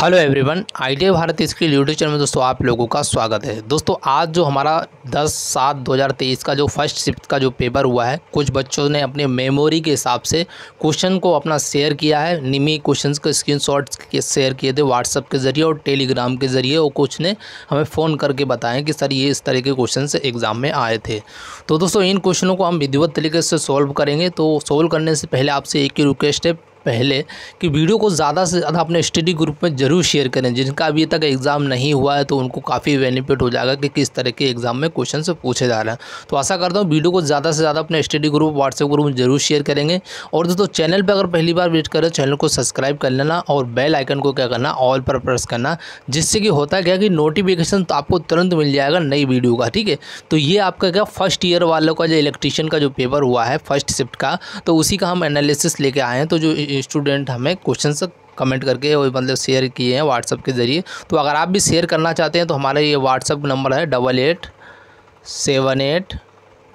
hello everyone idea Bharat skill YouTube channel में दोस्तों आप लोगों का स्वागत है दोस्तों आज जो हमारा 10 सात 2023 का जो फर्स्ट शिफ्ट का जो पेपर हुआ है कुछ बच्चों ने अपने मेमोरी के हिसाब से क्वेश्चन को अपना शेयर किया है निमी क्वेश्चन के स्क्रीन के शेयर किए थे व्हाट्सअप के ज़रिए और टेलीग्राम के ज़रिए और कुछ ने हमें फ़ोन करके बताएँ कि सर ये इस तरह के क्वेश्चन एग्ज़ाम में आए थे तो दोस्तों इन क्वेश्चनों को हम विधिवत तरीके से सॉल्व करेंगे तो सोल्व करने से पहले आपसे एक ही रिक्वेस्ट है पहले कि वीडियो को ज़्यादा से ज़्यादा अपने स्टडी ग्रुप में ज़रूर शेयर करें जिनका अभी तक एग्ज़ाम नहीं हुआ है तो उनको काफ़ी बेनिफिट हो जाएगा कि किस तरह के एग्ज़ाम में क्वेश्चन से पूछे जा रहे हैं तो आशा करता हूँ वीडियो को ज़्यादा से ज़्यादा अपने स्टडी ग्रुप व्हाट्सएप ग्रुप में ज़रूर शेयर करेंगे और दोस्तों चैनल पर अगर पहली बार वेट करें चैनल को सब्सक्राइब कर लेना और बेल आइकन को क्या करना ऑल पर प्रेस करना जिससे कि होता क्या कि नोटिफिकेशन तो आपको तुरंत मिल जाएगा नई वीडियो का ठीक है तो ये आपका क्या फर्स्ट ईयर वालों का जो इलेक्ट्रीशियन का जो पेपर हुआ है फर्स्ट शिफ्ट का तो उसी का हम एनालिसिस लेके आए हैं तो जो स्टूडेंट हमें क्वेश्चन कमेंट करके मतलब शेयर किए हैं व्हाट्सअप के ज़रिए तो अगर आप भी शेयर करना चाहते हैं तो हमारा ये व्हाट्सअप नंबर है double eight seven eight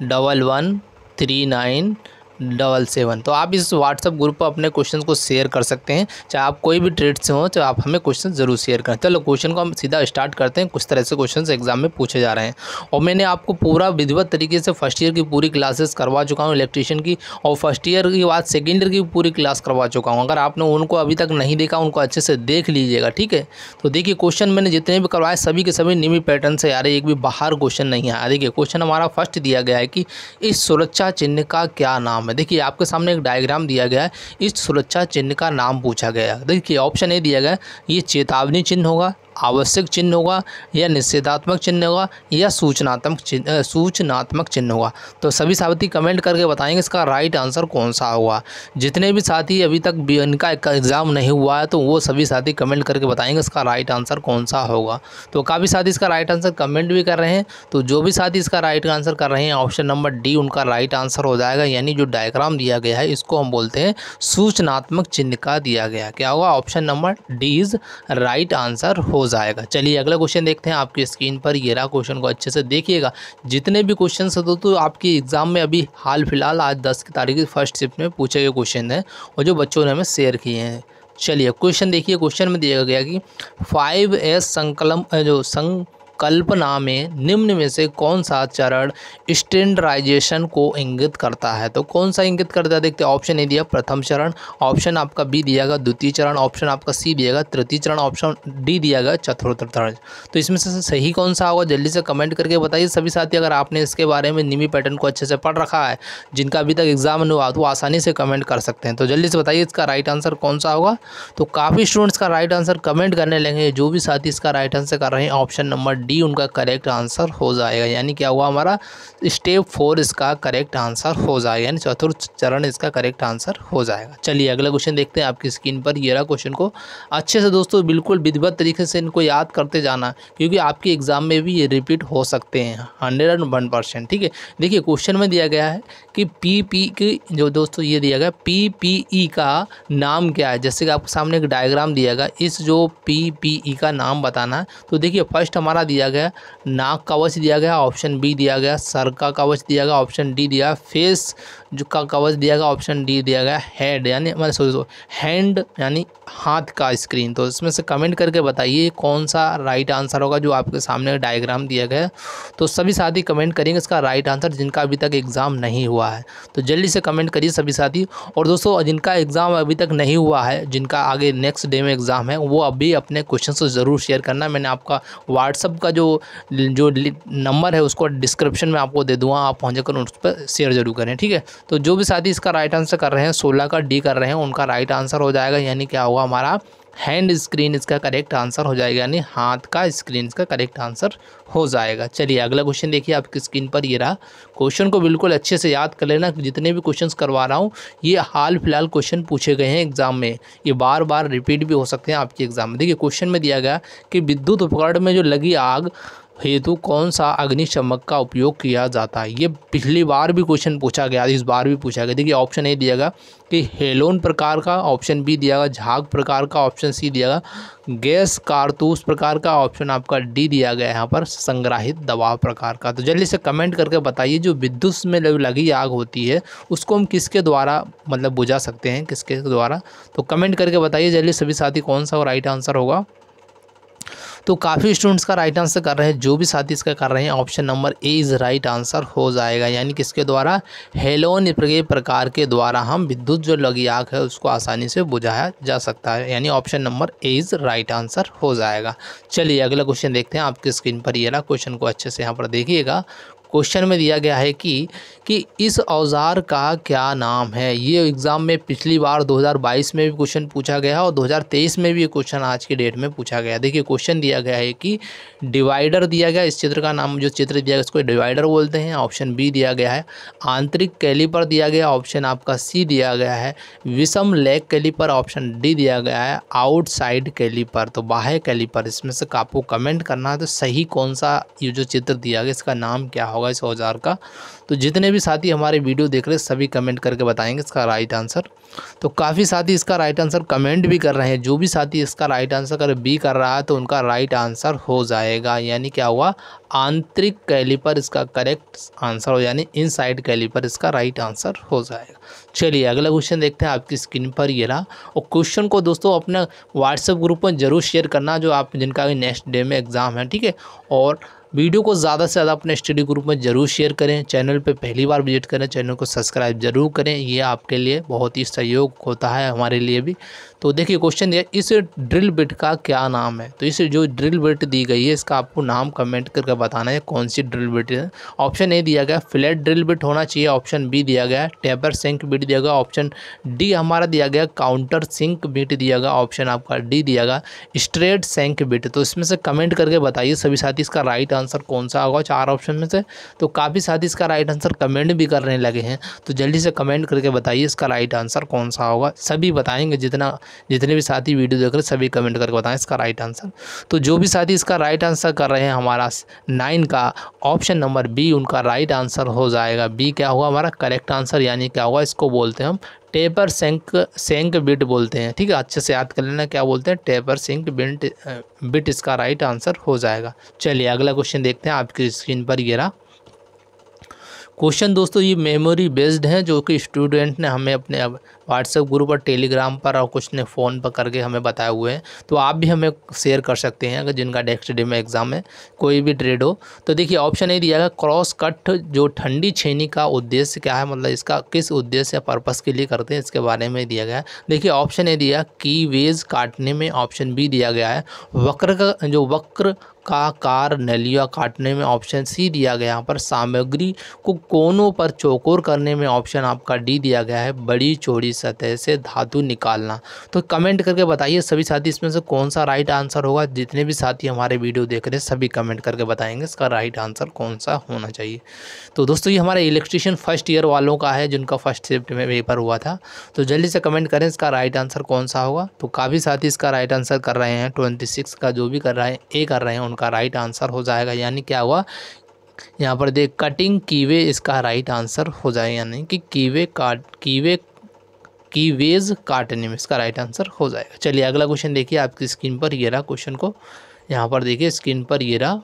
double one three nine double seven तो आप इस व्हाट्सअप ग्रुप पर अपने क्वेश्चन को शेयर कर सकते हैं चाहे आप कोई भी ट्रेड से हो तो आप हमें क्वेश्चन ज़रूर शेयर करें चलो क्वेश्चन को हम सीधा स्टार्ट करते हैं कुछ तरह से क्वेश्चन एग्जाम में पूछे जा रहे हैं और मैंने आपको पूरा विधिवत तरीके से फर्स्ट ईयर की पूरी क्लासेस करवा चुका हूँ इलेक्ट्रीशियन की और फर्स्ट ईयर के बाद सेकेंड ईयर की पूरी क्लास करवा चुका हूँ अगर आपने उनको अभी तक नहीं देखा उनको अच्छे से देख लीजिएगा ठीक है तो देखिए क्वेश्चन मैंने जितने भी करवाए सभी के सभी निमी पैटर्न से आ रहे एक भी बाहर क्वेश्चन नहीं आया देखिए क्वेश्चन हमारा फर्स्ट दिया गया है कि इस सुरक्षा चिन्ह का क्या नाम है में देखिए आपके सामने एक डायग्राम दिया गया है इस सुरक्षा चिन्ह का नाम पूछा गया देखिए ऑप्शन ए दिया गया ये चेतावनी चिन्ह होगा आवश्यक चिन्ह होगा या निषेधात्मक चिन्ह होगा या सूचनात्मक चिन्ह सूचनात्मक चिन्ह होगा तो सभी साथी कमेंट करके बताएंगे इसका राइट आंसर कौन सा होगा जितने भी साथी अभी तक इनका एग्ज़ाम नहीं हुआ है तो वो सभी साथी कमेंट करके बताएंगे इसका राइट आंसर कौन सा होगा तो काफ़ी साथी इसका राइट आंसर कमेंट भी कर रहे हैं तो जो भी साथी इसका राइट आंसर कर रहे हैं ऑप्शन नंबर डी उनका राइट आंसर हो जाएगा यानी जो डायग्राम दिया गया है इसको हम बोलते हैं सूचनात्मक चिन्ह का दिया गया क्या होगा option number D is right answer हो मज़ा आएगा चलिए अगला क्वेश्चन देखते हैं आपकी स्क्रीन पर ये रहा क्वेश्चन को अच्छे से देखिएगा जितने भी क्वेश्चन है दोस्तों आपके एग्ज़ाम में अभी हाल फिलहाल आज दस की तारीख फर्स्ट शिफ्ट में पूछे गए क्वेश्चन हैं और जो बच्चों ने हमें शेयर किए हैं चलिए क्वेश्चन देखिए क्वेश्चन में दिया गया कि फाइव एस संकलम जो संघ कल्पना में निम्न में से कौन सा चरण स्टैंडराइजेशन को इंगित करता है तो कौन सा इंगित करता है देखते ऑप्शन ए दिया प्रथम चरण ऑप्शन आपका बी दिया गया द्वितीय चरण ऑप्शन आपका सी दिया गया तृतीय चरण ऑप्शन डी दिया गया चतुर्थ चरण तो इसमें से सही कौन सा होगा जल्दी से कमेंट करके बताइए सभी साथी अगर आपने इसके बारे में निमी पैटर्न को अच्छे से पढ़ रखा है जिनका अभी तक एग्जाम नहीं हुआ तो आसानी से कमेंट कर सकते हैं तो जल्दी से बताइए इसका राइट आंसर कौन सा होगा तो काफ़ी स्टूडेंट्स का राइट आंसर कमेंट करने लगे जो भी साथी इसका राइट आंसर कर रहे हैं ऑप्शन नंबर डी डी उनका करेक्ट आंसर हो जाएगा यानी क्या हुआ हमारा स्टेप फोर इसका करेक्ट आंसर हो जाएगा यानी चतुर्थ चरण इसका करेक्ट आंसर हो जाएगा चलिए अगला क्वेश्चन देखते हैं आपकी स्क्रीन पर ये रहा क्वेश्चन को अच्छे से दोस्तों बिल्कुल विधिवत तरीके से इनको याद करते जाना क्योंकि आपके एग्ज़ाम में भी ये रिपीट हो सकते हैं हंड्रेड वन परसेंट ठीक है देखिए क्वेश्चन में दिया गया है कि पी पी की जो दोस्तों ये दिया गया पी पी ई का नाम क्या है जैसे कि आपके सामने एक डायग्राम दिया गया इस जो पी पी ई का नाम बताना है तो देखिए फर्स्ट हमारा दिया दिया गया नाक कवच दिया गया ऑप्शन बी दिया गया सर का कवच दिया गया ऑप्शन डी दिया फेस जो का कवच दिया गया ऑप्शन डी दिया गया हेड यानी मतलब सोच हैंड यानी हाथ का स्क्रीन तो इसमें से कमेंट करके बताइए कौन सा राइट आंसर होगा जो आपके सामने डायग्राम दिया गया तो सभी साथी कमेंट करेंगे इसका राइट आंसर जिनका अभी तक एग्ज़ाम नहीं हुआ है तो जल्दी से कमेंट करिए सभी साथी और दोस्तों जिनका एग्ज़ाम अभी तक नहीं हुआ है जिनका आगे नेक्स्ट डे में एग्ज़ाम है वो अभी अपने क्वेश्चन को ज़रूर शेयर करना मैंने आपका व्हाट्सअप का का जो जो नंबर है उसको डिस्क्रिप्शन में आपको दे दूँगा आप पहुँच कर उस पर शेयर जरूर करें ठीक है तो जो भी साथी इसका राइट आंसर कर रहे हैं सोलह का डी कर रहे हैं उनका राइट आंसर हो जाएगा यानी क्या होगा हमारा हैंड स्क्रीन इसका करेक्ट आंसर हो जाएगा यानी हाथ का स्क्रीन इसका करेक्ट आंसर हो जाएगा चलिए अगला क्वेश्चन देखिए आपकी स्क्रीन पर ये रहा क्वेश्चन को बिल्कुल अच्छे से याद कर लेना जितने भी क्वेश्चंस करवा रहा हूँ ये हाल फिलहाल क्वेश्चन पूछे गए हैं एग्जाम में ये बार बार रिपीट भी हो सकते हैं आपके एग्जाम में देखिए क्वेश्चन में दिया गया कि विद्युत उपकरण में जो लगी आग हेतु कौन सा अग्निशमक का उपयोग किया जाता है ये पिछली बार भी क्वेश्चन पूछा गया इस बार भी पूछा गया देखिए ऑप्शन ए दिया गया कि हेलोन प्रकार का ऑप्शन बी दिया गया झाग प्रकार का ऑप्शन सी दिया गया गैस कारतूस प्रकार का ऑप्शन आपका डी दिया गया यहाँ पर संग्रहित दबाव प्रकार का तो जल्दी से कमेंट करके बताइए जो विद्युत में लगी आग होती है उसको हम किसके द्वारा मतलब बुझा सकते हैं किसके द्वारा तो कमेंट करके बताइए जल्दी सभी साथी कौन सा राइट आंसर होगा तो काफ़ी स्टूडेंट्स का राइट आंसर कर रहे हैं जो भी साथी इसका कर रहे हैं option number A is right answer हो जाएगा यानी किसके द्वारा हेलोन के प्रकार के द्वारा हम विद्युत जो लगी आग है उसको आसानी से बुझाया जा सकता है यानी option number A is right answer हो जाएगा चलिए अगला क्वेश्चन देखते हैं आपके स्क्रीन पर ये ना क्वेश्चन को अच्छे से यहाँ पर देखिएगा क्वेश्चन में दिया गया है कि कि इस औज़ार का क्या नाम है ये एग्ज़ाम में पिछली बार 2022 में भी क्वेश्चन पूछा गया और 2023 में भी क्वेश्चन आज के डेट में पूछा गया देखिए क्वेश्चन दिया गया है कि डिवाइडर दिया गया इस चित्र का नाम जो चित्र दिया गया इसको डिवाइडर बोलते हैं ऑप्शन बी दिया गया है आंतरिक कैलीपर दिया गया ऑप्शन आपका सी दिया गया है विषम लेग कैलीपर ऑप्शन डी दिया गया है आउटसाइड कैलीपर तो बाहर कैलीपर इसमें से आपको कमेंट करना है तो सही कौन सा ये जो चित्र दिया गया इसका नाम क्या होगा होगा इस औजार का तो जितने भी साथी हमारे वीडियो देख रहे सभी कमेंट करके बताएंगे इसका राइट आंसर तो काफ़ी साथी इसका राइट आंसर कमेंट भी कर रहे हैं जो भी साथी इसका राइट आंसर अगर बी कर रहा है तो उनका राइट आंसर हो जाएगा यानी क्या हुआ आंतरिक कैलीपर इसका करेक्ट आंसर हो यानी इनसाइड कैलीपर इसका राइट आंसर हो जाएगा चलिए अगला क्वेश्चन देखते हैं आपकी स्क्रीन पर ये रहा और क्वेश्चन को दोस्तों अपने व्हाट्सएप ग्रुप में ज़रूर शेयर करना जो आप जिनका नेक्स्ट डे में एग्ज़ाम है ठीक है और वीडियो को ज़्यादा से ज़्यादा अपने स्टडी ग्रुप में ज़रूर शेयर करें चैनल पर पहली बार विजिट करें चैनल को सब्सक्राइब ज़रूर करें ये आपके लिए बहुत ही सहयोग होता है हमारे लिए भी तो देखिए क्वेश्चन दिया इस ड्रिल बिट का क्या नाम है तो इस जो ड्रिल बिट दी गई है इसका आपको नाम कमेंट करके बताना है कौन सी ड्रिल बिट है ऑप्शन ए दिया गया फ्लैट ड्रिल बिट होना चाहिए ऑप्शन बी दिया गया टेपर सिंक बिट दिया गया ऑप्शन डी हमारा दिया गया काउंटर सिंक बिट दिया गया ऑप्शन आपका डी दिया गया स्ट्रेट सेंक बिट तो इसमें से कमेंट करके बताइए सभी साथी इसका राइट आंसर कौन सा होगा चार ऑप्शन में से तो काफ़ी साथ इसका राइट आंसर कमेंट भी करने लगे हैं तो जल्दी से कमेंट करके बताइए इसका राइट आंसर कौन सा होगा सभी बताएंगे जितना जितने भी साथी वीडियो देख रहे सभी कमेंट करके बताएं इसका राइट आंसर तो जो भी साथी इसका राइट आंसर कर रहे हैं हमारा नाइन का ऑप्शन नंबर बी उनका राइट आंसर हो जाएगा बी क्या हुआ हमारा करेक्ट आंसर यानी क्या हुआ इसको बोलते हैं हम टेपर सेंक सेंक बिट बोलते हैं ठीक है अच्छे से याद कर लेना क्या बोलते हैं टेपर सेंक बिट बिट इसका राइट आंसर हो जाएगा चलिए अगला क्वेश्चन देखते हैं आपकी स्क्रीन पर ये रहा क्वेश्चन दोस्तों ये मेमोरी बेस्ड हैं जो कि स्टूडेंट ने हमें अपने व्हाट्सएप ग्रुप और टेलीग्राम पर और कुछ ने फ़ोन पर करके हमें बताए हुए हैं तो आप भी हमें शेयर कर सकते हैं अगर जिनका नेक्स्ट डे में एग्ज़ाम है कोई भी ट्रेड हो तो देखिए ऑप्शन ये दिया गया क्रॉस कट जो ठंडी छेनी का उद्देश्य क्या है मतलब इसका किस उद्देश्य या पर्पज़ के लिए करते हैं इसके बारे में दिया गया है देखिए ऑप्शन ए दिया की वेज काटने में ऑप्शन बी दिया गया है वक्र का जो वक्र का कार नलिया काटने में ऑप्शन सी दिया गया यहाँ पर सामग्री को कोनों पर चौकोर करने में ऑप्शन आपका डी दिया गया है बड़ी चौड़ी सतह से धातु निकालना तो कमेंट करके बताइए सभी साथी इसमें से कौन सा राइट आंसर होगा जितने भी साथी हमारे वीडियो देख रहे हैं सभी कमेंट करके बताएंगे इसका राइट आंसर कौन सा होना चाहिए तो दोस्तों ये हमारे इलेक्ट्रिशियन फर्स्ट ईयर वालों का है जिनका फर्स्ट शिफ्ट में पेपर हुआ था तो जल्दी से कमेंट करें इसका राइट आंसर कौन सा होगा तो काफ़ी साथी इसका राइट आंसर कर रहे हैं ट्वेंटी का जो भी कर रहे हैं ए कर रहे हैं उनका राइट आंसर हो जाएगा यानी क्या हुआ यहाँ पर देख कटिंग कीवे इसका राइट आंसर हो जाएगा यानी कि कीवे काट कीवे कीवेज काटने में इसका राइट आंसर हो जाएगा चलिए अगला क्वेश्चन देखिए आपकी स्क्रीन पर ये रहा क्वेश्चन को यहाँ पर देखिए स्क्रीन पर ये रहा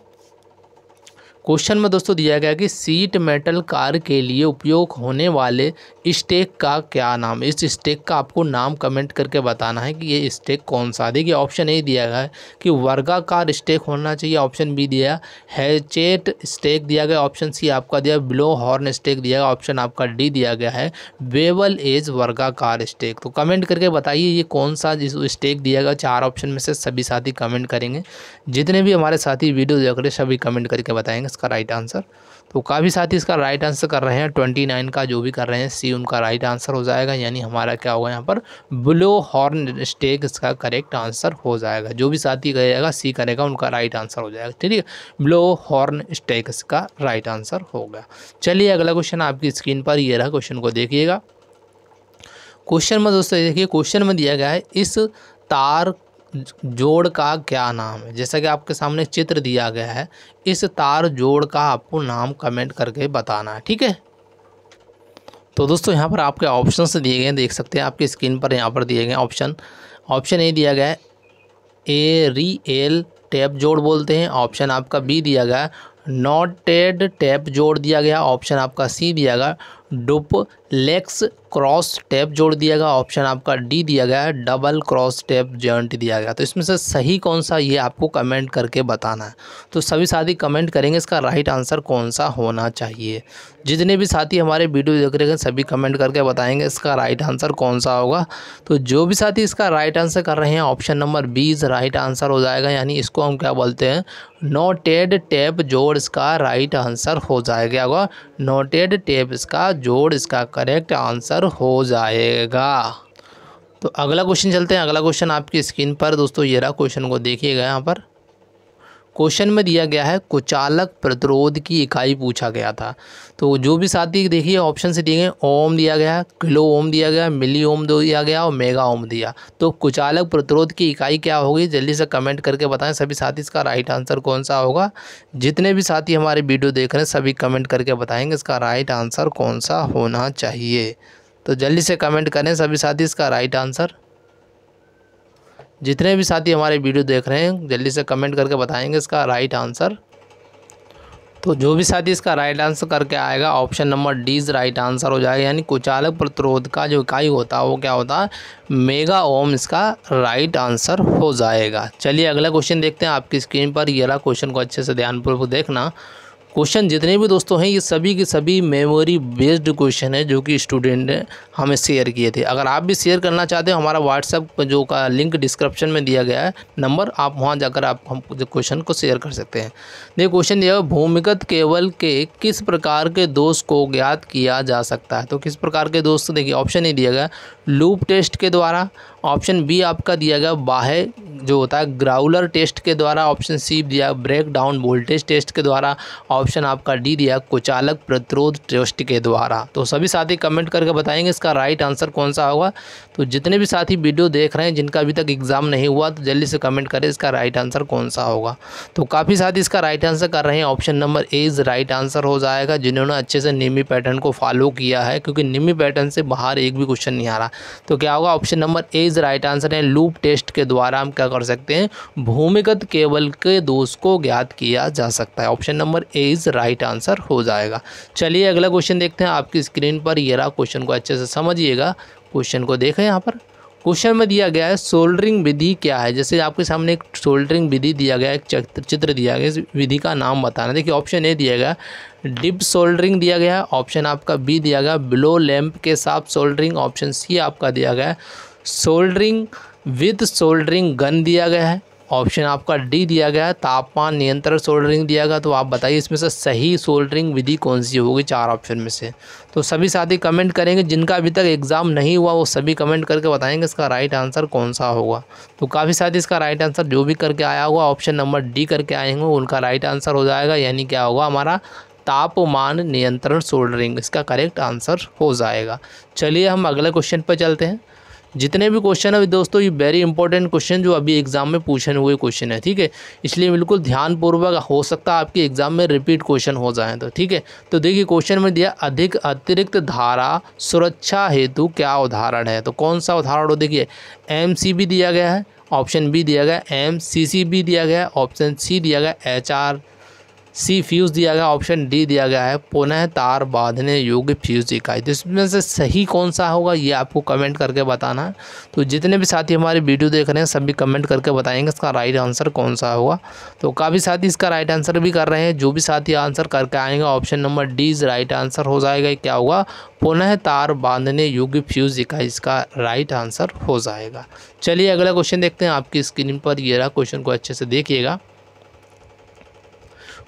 क्वेश्चन में दोस्तों दिया गया कि सीट मेटल कार के लिए उपयोग होने वाले स्टेक का क्या नाम इस स्टेक का आपको नाम कमेंट करके बताना है कि ये स्टेक कौन सा देखिए ऑप्शन ए दिया गया है कि वर्गाकार स्टेक होना चाहिए ऑप्शन बी दिया हैचेट स्टेक दिया गया ऑप्शन सी आपका दिया ब्लो हॉर्न स्टेक दिया गया ऑप्शन आपका डी दिया गया है बेवल एज वर्गाकार स्टेक तो कमेंट करके बताइए ये कौन सा स्टेक दिया गया चार ऑप्शन में से सभी साथी कमेंट करेंगे जितने भी हमारे साथी वीडियो देख रहे सभी कमेंट करके बताएंगे इसका राइट आंसर तो काफ़ी साथी इसका राइट आंसर कर रहे हैं ट्वेंटी नाइन का जो भी कर रहे हैं सी उनका राइट आंसर हो जाएगा यानी हमारा क्या होगा यहाँ पर ब्लो हॉर्न स्टेक इसका करेक्ट आंसर हो जाएगा जो भी साथी करेगा सी करेगा उनका राइट आंसर हो जाएगा ठीक है ब्लो हॉर्न स्टेक इसका राइट आंसर होगा चलिए अगला क्वेश्चन आपकी स्क्रीन पर ये रहा क्वेश्चन को देखिएगा क्वेश्चन में दोस्तों देखिए क्वेश्चन में दिया गया है इस तार जोड़ का क्या नाम है जैसा कि आपके सामने चित्र दिया गया है इस तार जोड़ का आपको नाम कमेंट करके बताना है ठीक है तो दोस्तों यहाँ पर आपके ऑप्शन दिए गए हैं देख सकते हैं आपकी स्क्रीन पर यहाँ पर दिए गए ऑप्शन ऑप्शन ए दिया गया है ए री एल टैप जोड़ बोलते हैं ऑप्शन आपका बी दिया गया नॉटेड टैप जोड़ दिया गया ऑप्शन आपका सी दिया गया डुपलेक्स क्रॉस टैप जोड़ दिया गया ऑप्शन आपका डी दिया गया है डबल क्रॉस टैप जॉइंट दिया गया तो इसमें से सही कौन सा ये आपको कमेंट करके बताना है तो सभी साथी कमेंट करेंगे इसका राइट आंसर कौन सा होना चाहिए जितने भी साथी हमारे वीडियो देख रहे हैं सभी कमेंट करके बताएंगे इसका राइट आंसर कौन सा होगा तो जो भी साथी इसका राइट आंसर कर रहे हैं option number B is right answer हो जाएगा यानी इसको हम क्या बोलते हैं नोटेड टैप जोड़ इसका राइट आंसर हो जाएगा नोटेड टैप इसका जोड़ इसका करेक्ट आंसर हो जाएगा तो अगला क्वेश्चन चलते हैं अगला क्वेश्चन आपकी स्क्रीन पर दोस्तों ये रहा क्वेश्चन को देखिएगा यहाँ पर क्वेश्चन में दिया गया है कुचालक प्रतिरोध की इकाई पूछा गया था तो जो भी साथी देखिए ऑप्शन से दिए गए ओम दिया गया किलो ओम दिया गया मिली ओम दिया गया और मेगा ओम दिया तो कुचालक प्रतिरोध की इकाई क्या होगी जल्दी से कमेंट करके बताएं सभी साथी इसका राइट आंसर कौन सा होगा जितने भी साथी हमारे वीडियो देख रहे हैं सभी कमेंट करके बताएंगे इसका राइट आंसर कौन सा होना चाहिए तो जल्दी से कमेंट करें सभी साथी इसका राइट आंसर जितने भी साथी हमारे वीडियो देख रहे हैं जल्दी से कमेंट करके बताएंगे इसका राइट आंसर तो जो भी साथी इसका राइट आंसर करके आएगा option number D is right answer हो जाएगा यानी कुचालक प्रतिरोध का जो इकाई होता है वो क्या होता है मेगा ओम इसका राइट आंसर हो जाएगा चलिए अगला क्वेश्चन देखते हैं आपकी स्क्रीन पर ये क्वेश्चन को अच्छे से ध्यानपूर्वक देखना क्वेश्चन जितने भी दोस्तों हैं ये सभी के सभी मेमोरी बेस्ड क्वेश्चन है जो कि स्टूडेंट ने हमें शेयर किए थे अगर आप भी शेयर करना चाहते हो हमारा व्हाट्सअप जो का लिंक डिस्क्रिप्शन में दिया गया है नंबर आप वहाँ जाकर आप हम क्वेश्चन को शेयर कर सकते हैं देखिए क्वेश्चन दिया भूमिगत केवल के किस प्रकार के दोष को ज्ञात किया जा सकता है तो किस प्रकार के दोस्त देखिए ऑप्शन ही दिया गया लूप टेस्ट के द्वारा ऑप्शन बी आपका दिया गया बाह्य जो होता है ग्राउलर टेस्ट के द्वारा ऑप्शन सी दिया ब्रेक डाउन वोल्टेज टेस्ट के द्वारा ऑप्शन आपका डी दिया कुचालक प्रतिरोध टेस्ट के द्वारा तो सभी साथी कमेंट करके बताएंगे इसका राइट आंसर कौन सा होगा तो जितने भी साथी वीडियो देख रहे हैं जिनका अभी तक एग्ज़ाम नहीं हुआ तो जल्दी से कमेंट करें इसका राइट आंसर कौन सा होगा तो काफ़ी साथी इसका राइट आंसर कर रहे हैं option number A is right answer हो जाएगा जिन्होंने अच्छे से निमी पैटर्न को फॉलो किया है क्योंकि निमी पैटर्न से बाहर एक भी क्वेश्चन नहीं आ रहा तो क्या होगा option number A is right answer है लूप टेस्ट के द्वारा हम क्या क्या कर सकते हैं भूमिगत केबल के दोष को ज्ञात किया जा सकता है option number A is right answer हो जाएगा चलिए अगला क्वेश्चन देखते हैं आपकी स्क्रीन पर ये रहा क्वेश्चन को अच्छे से समझिएगा क्वेश्चन को देखें यहाँ पर क्वेश्चन में दिया गया है सोल्डरिंग विधि क्या है जैसे आपके सामने एक सोल्डरिंग विधि दिया गया है एक चित्र दिया गया इस विधि का नाम बताना देखिए ऑप्शन ए दिया गया डिप सोल्डरिंग दिया गया ऑप्शन आपका बी दिया गया ब्लो लैंप के साथ सोल्डरिंग ऑप्शन सी आपका दिया गया सोल्डरिंग विद सोल्डरिंग गन दिया गया है ऑप्शन आपका डी दिया गया है तापमान नियंत्रण सोल्डरिंग दिया गया तो आप बताइए इसमें से सही सोल्डरिंग विधि कौन सी होगी चार ऑप्शन में से तो सभी साथी कमेंट करेंगे जिनका अभी तक एग्ज़ाम नहीं हुआ वो सभी कमेंट करके बताएंगे इसका राइट आंसर कौन सा होगा तो काफ़ी साथी इसका राइट आंसर जो भी करके आया होगा ऑप्शन नंबर डी करके आएंगे उनका राइट आंसर हो जाएगा यानी क्या होगा हमारा तापमान नियंत्रण सोल्डरिंग इसका करेक्ट आंसर हो जाएगा चलिए हम अगले क्वेश्चन पर चलते हैं जितने भी क्वेश्चन है दोस्तों ये वेरी इंपॉर्टेंट क्वेश्चन जो अभी एग्ज़ाम में पूछे हुए क्वेश्चन है ठीक है इसलिए बिल्कुल ध्यानपूर्वक हो सकता है आपके एग्ज़ाम में रिपीट क्वेश्चन हो जाए तो ठीक है तो देखिए क्वेश्चन में दिया अधिक अतिरिक्त धारा सुरक्षा हेतु क्या उदाहरण है तो कौन सा उदाहरण हो देखिए एम दिया गया है ऑप्शन बी दिया गया एम दिया गया ऑप्शन सी दिया गया एच सी फ्यूज़ दिया गया ऑप्शन डी दिया गया है पुनः तार बांधने योग्य फ्यूज़ इकाई तो इसमें से सही कौन सा होगा ये आपको कमेंट करके बताना है तो जितने भी साथी हमारे वीडियो देख रहे हैं सभी कमेंट करके बताएंगे इसका राइट आंसर कौन सा होगा तो काफ़ी साथी इसका राइट आंसर भी कर रहे हैं जो भी साथी आंसर करके आएंगे option number D is right answer हो जाएगा क्या होगा पुनः तार बांधने योग्य फ्यूज़ इकाई इसका राइट आंसर हो जाएगा चलिए अगला क्वेश्चन देखते हैं आपकी स्क्रीन पर ये रहा क्वेश्चन को अच्छे से देखिएगा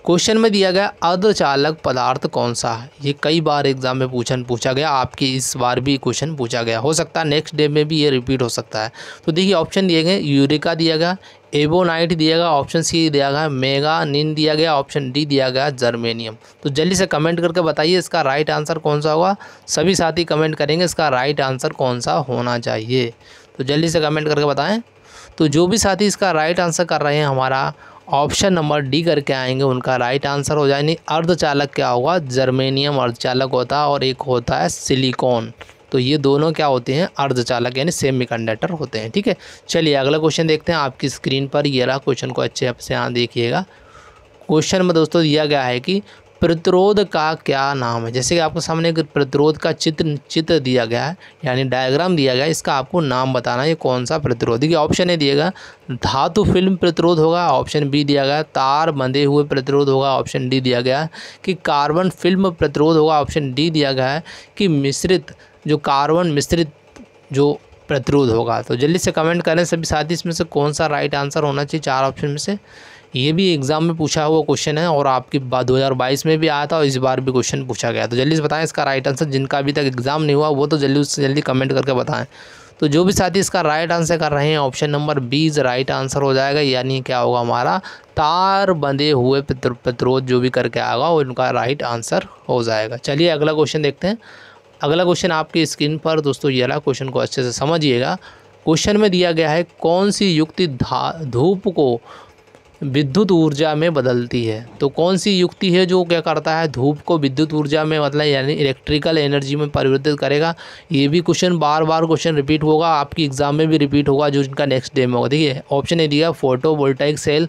क्वेश्चन में दिया गया अर्धचालक पदार्थ कौन सा है ये कई बार एग्जाम में पूछन पूछा गया आपकी इस बार भी क्वेश्चन पूछा गया हो सकता है नेक्स्ट डे में भी ये रिपीट हो सकता है तो देखिए ऑप्शन दिए गए यूरिका दिया गया एबोनाइट दिया गया ऑप्शन सी दिया गया मेगा निन दिया गया ऑप्शन डी दिया गया जर्मेनियम तो जल्दी से कमेंट करके बताइए इसका राइट आंसर कौन सा होगा सभी साथी कमेंट करेंगे इसका राइट आंसर कौन सा होना चाहिए तो जल्दी से कमेंट करके बताएं तो जो भी साथी इसका राइट आंसर कर रहे हैं हमारा ऑप्शन नंबर डी करके आएंगे उनका राइट आंसर हो जाए अर्धचालक क्या होगा जर्मेनियम अर्धचालक होता है और एक होता है सिलिकॉन तो ये दोनों क्या होते हैं अर्धचालक यानी सेमीकंडक्टर होते हैं ठीक है चलिए अगला क्वेश्चन देखते हैं आपकी स्क्रीन पर ये रहा क्वेश्चन को अच्छे से यहाँ देखिएगा क्वेश्चन में दोस्तों दिया गया है कि प्रतिरोध का क्या नाम है जैसे कि आपके सामने एक प्रतिरोध का चित्र चित्र दिया गया है यानी डायग्राम दिया गया है इसका आपको नाम बताना है ये कौन सा प्रतिरोध देखिए ऑप्शन ए दिएगा धातु फिल्म प्रतिरोध होगा ऑप्शन बी दिया गया तार बंधे हुए प्रतिरोध होगा ऑप्शन डी दिया गया कि कार्बन फिल्म प्रतिरोध होगा ऑप्शन डी दिया गया है कि मिश्रित जो कार्बन मिश्रित जो प्रतिरोध होगा तो जल्दी से कमेंट करें सभी साथी इसमें से कौन सा राइट आंसर होना चाहिए चार ऑप्शन में से ये भी एग्ज़ाम में पूछा हुआ क्वेश्चन है और आपकी बात दो हज़ार बाईस में भी आया था और इस बार भी क्वेश्चन पूछा गया तो जल्दी से बताएं इसका राइट आंसर जिनका अभी तक एग्ज़ाम नहीं हुआ वो तो जल्दी उससे जल्दी कमेंट करके बताएं तो जो भी साथी इसका राइट आंसर कर रहे हैं option number B is right answer हो जाएगा यानी क्या होगा हमारा तार बंधे हुए प्रतिरोध जो भी करके आएगा उनका राइट आंसर हो जाएगा चलिए अगला क्वेश्चन देखते हैं अगला क्वेश्चन आपकी स्क्रीन पर दोस्तों ये अगला क्वेश्चन को अच्छे से समझिएगा क्वेश्चन में दिया गया है कौन सी युक्ति धूप को विद्युत ऊर्जा में बदलती है तो कौन सी युक्ति है जो क्या करता है धूप को विद्युत ऊर्जा में मतलब यानी इलेक्ट्रिकल एनर्जी में परिवर्तित करेगा ये भी क्वेश्चन बार बार क्वेश्चन रिपीट होगा आपकी एग्ज़ाम में भी रिपीट होगा जो इनका नेक्स्ट डे में होगा देखिए ऑप्शन ए दिया फोटो सेल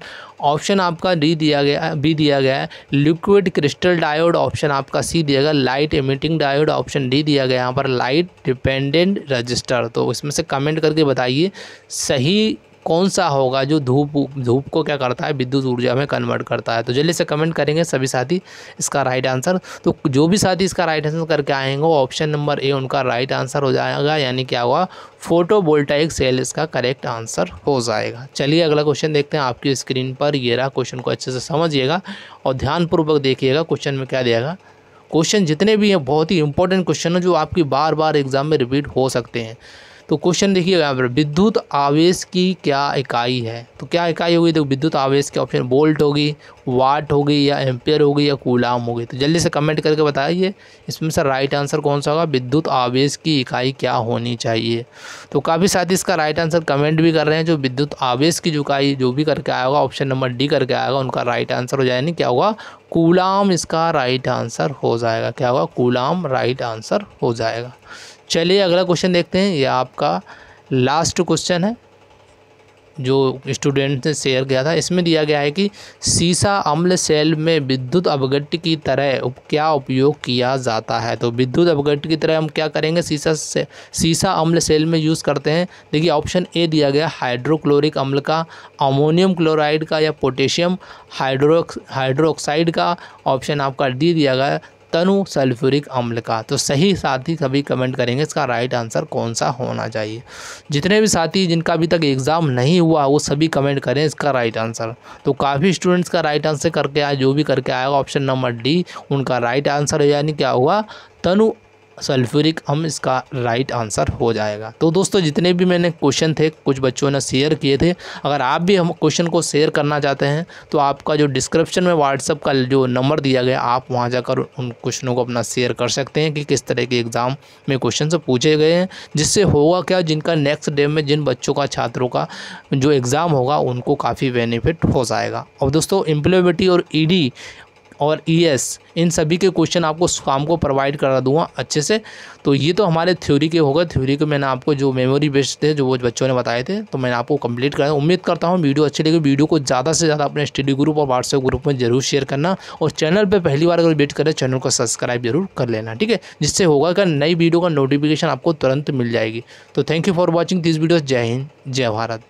ऑप्शन आपका डी दिया गया बी दिया गया है लिक्विड क्रिस्टल डायोड ऑप्शन आपका सी दिया गया light emitting diode option D दिया गया यहाँ पर लाइट डिपेंडेंट रजिस्टर तो इसमें से कमेंट करके बताइए सही कौन सा होगा जो धूप धूप को क्या करता है विद्युत ऊर्जा में कन्वर्ट करता है तो जल्दी से कमेंट करेंगे सभी साथी इसका राइट आंसर तो जो भी साथी इसका राइट आंसर करके आएंगे ऑप्शन नंबर ए उनका राइट आंसर हो जाएगा यानी क्या हुआ फोटोवोल्टाइक सेल इसका करेक्ट आंसर हो जाएगा चलिए अगला क्वेश्चन देखते हैं आपकी स्क्रीन पर ये रहा क्वेश्चन को अच्छे से समझिएगा और ध्यानपूर्वक देखिएगा क्वेश्चन में क्या देगा क्वेश्चन जितने भी हैं बहुत ही इंपॉर्टेंट क्वेश्चन हैं जो आपकी बार बार एग्जाम में रिपीट हो सकते हैं तो क्वेश्चन देखिए यहाँ पर विद्युत आवेश की क्या इकाई है तो क्या इकाई होगी तो विद्युत आवेश के ऑप्शन वोल्ट होगी वाट होगी या एम्पेयर होगी या कूलाम होगी तो जल्दी से कमेंट करके बताइए इसमें से राइट आंसर कौन सा होगा विद्युत आवेश की इकाई क्या होनी चाहिए तो काफ़ी साथी इसका राइट आंसर कमेंट भी कर रहे हैं जो विद्युत आवेश की जो इकाई जो भी करके आएगा ऑप्शन नंबर डी करके आएगा उनका राइट आंसर हो जाएगा क्या होगा कूलाम इसका राइट आंसर हो जाएगा क्या होगा कूलाम राइट आंसर हो जाएगा चलिए अगला क्वेश्चन देखते हैं ये आपका लास्ट क्वेश्चन है जो स्टूडेंट ने शेयर किया था इसमें दिया गया है कि सीसा अम्ल सेल में विद्युत अवगट की तरह क्या उपयोग किया जाता है तो विद्युत अवगट की तरह हम क्या करेंगे सीसा से सीसा अम्ल सेल में यूज़ करते हैं देखिए ऑप्शन ए दिया गया हाइड्रोक्लोरिक अम्ल का अमोनियम क्लोराइड का या पोटेशियम हाइड्रो हाइड्रोक्साइड का ऑप्शन आपका डी दिया गया तनु सल्फ्यूरिक अम्ल का तो सही साथी सभी कमेंट करेंगे इसका राइट आंसर कौन सा होना चाहिए जितने भी साथी जिनका अभी तक एग्ज़ाम नहीं हुआ वो सभी कमेंट करें इसका राइट आंसर तो काफ़ी स्टूडेंट्स का राइट आंसर करके आया जो भी करके आएगा ऑप्शन नंबर डी उनका राइट आंसर यानी क्या हुआ तनु सल्फ्यूरिक हम इसका राइट आंसर हो जाएगा तो दोस्तों जितने भी मैंने क्वेश्चन थे कुछ बच्चों ने शेयर किए थे अगर आप भी हम क्वेश्चन को शेयर करना चाहते हैं तो आपका जो डिस्क्रिप्शन में व्हाट्सअप का जो नंबर दिया गया आप वहाँ जाकर उन क्वेश्चनों को अपना शेयर कर सकते हैं कि किस तरह के एग्ज़ाम में क्वेश्चन पूछे गए हैं जिससे होगा क्या जिनका नेक्स्ट डे में जिन बच्चों का छात्रों का जो एग्ज़ाम होगा उनको काफ़ी बेनिफिट हो जाएगा और दोस्तों इम्प्लॉयबिलिटी और ई और ईएस e इन सभी के क्वेश्चन आपको शाम को प्रोवाइड करा दूंगा अच्छे से तो ये तो हमारे थ्योरी के होगा थ्योरी के मैंने आपको जो मेमोरी बेस्ड थे जो वो बच्चों ने बताए थे तो मैंने आपको कंप्लीट कराया उम्मीद करता हूँ वीडियो अच्छी लगी वीडियो को ज़्यादा से ज़्यादा अपने स्टडी ग्रुप और व्हाट्सएप ग्रुप में जरूर शेयर करना और चैनल पर पहली बार अगर वेट करें चैनल को सब्सक्राइब जरूर कर लेना ठीक है जिससे होगा कि नई वीडियो का नोटिफिकेशन आपको तुरंत मिल जाएगी तो thank you for watching this video जय हिंद जय भारत